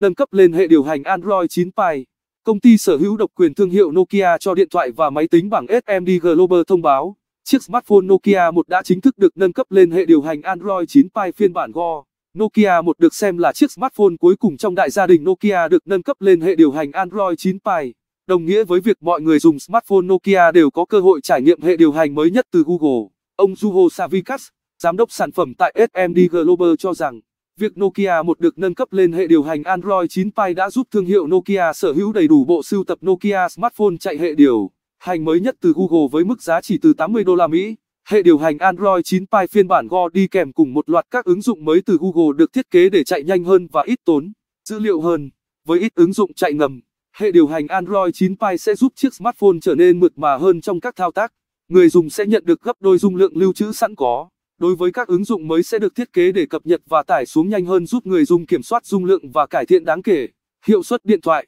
nâng cấp lên hệ điều hành Android 9 Pie. Công ty sở hữu độc quyền thương hiệu Nokia cho điện thoại và máy tính bảng SMD Global thông báo, chiếc smartphone Nokia 1 đã chính thức được nâng cấp lên hệ điều hành Android 9 Pie phiên bản Go. Nokia 1 được xem là chiếc smartphone cuối cùng trong đại gia đình Nokia được nâng cấp lên hệ điều hành Android 9 Pie, đồng nghĩa với việc mọi người dùng smartphone Nokia đều có cơ hội trải nghiệm hệ điều hành mới nhất từ Google. Ông Juho Savikas, giám đốc sản phẩm tại SMD Global cho rằng, Việc Nokia một được nâng cấp lên hệ điều hành Android 9 Pie đã giúp thương hiệu Nokia sở hữu đầy đủ bộ sưu tập Nokia smartphone chạy hệ điều hành mới nhất từ Google với mức giá chỉ từ 80 đô la Mỹ. Hệ điều hành Android 9 Pie phiên bản Go đi kèm cùng một loạt các ứng dụng mới từ Google được thiết kế để chạy nhanh hơn và ít tốn dữ liệu hơn. Với ít ứng dụng chạy ngầm, hệ điều hành Android 9 Pie sẽ giúp chiếc smartphone trở nên mượt mà hơn trong các thao tác. Người dùng sẽ nhận được gấp đôi dung lượng lưu trữ sẵn có. Đối với các ứng dụng mới sẽ được thiết kế để cập nhật và tải xuống nhanh hơn giúp người dùng kiểm soát dung lượng và cải thiện đáng kể hiệu suất điện thoại.